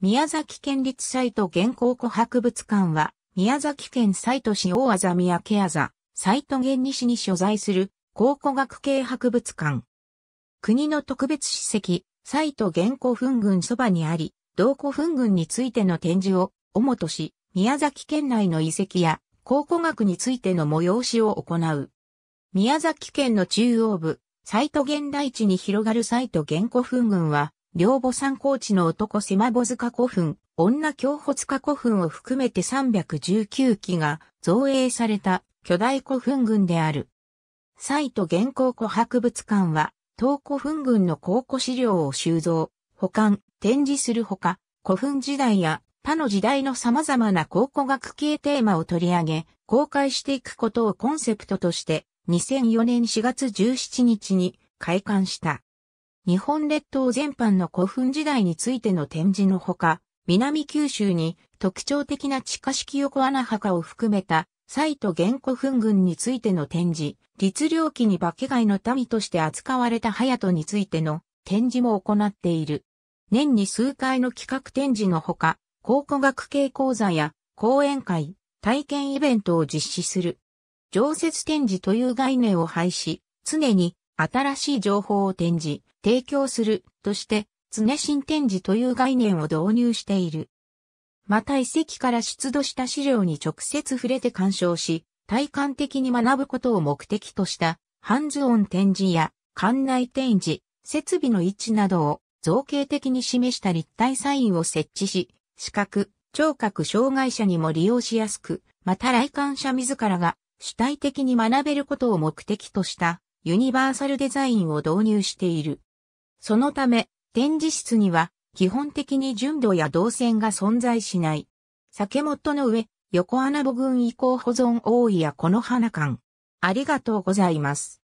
宮崎県立サイト現稿古博物館は、宮崎県西都市大字宮家あざ、イト現西に所在する考古学系博物館。国の特別史跡、サイト現稿。墳群そばにあり、同古墳群についての展示を、主とし、宮崎県内の遺跡や考古学についての催しを行う。宮崎県の中央部、サイト現代地に広がるサイト現稿墳群は、両母山高地の男狭母塚古墳、女京保塚古墳を含めて319基が造営された巨大古墳群である。サイト現行古博物館は、東古墳群の考古資料を収蔵、保管、展示するほか、古墳時代や他の時代の様々な考古学系テーマを取り上げ、公開していくことをコンセプトとして、2004年4月17日に開館した。日本列島全般の古墳時代についての展示のほか、南九州に特徴的な地下式横穴墓を含めた、サイト原古墳群についての展示、律令期に化け外の民として扱われた隼人についての展示も行っている。年に数回の企画展示のほか、考古学系講座や講演会、体験イベントを実施する。常設展示という概念を廃止、常に新しい情報を展示、提供するとして、常新展示という概念を導入している。また遺跡から出土した資料に直接触れて鑑賞し、体感的に学ぶことを目的とした、ハンズオン展示や、館内展示、設備の位置などを造形的に示した立体サインを設置し、視覚、聴覚障害者にも利用しやすく、また来館者自らが主体的に学べることを目的としたユニバーサルデザインを導入している。そのため、展示室には基本的に純度や動線が存在しない。酒元の上、横穴部群以降保存多いやこの花館。ありがとうございます。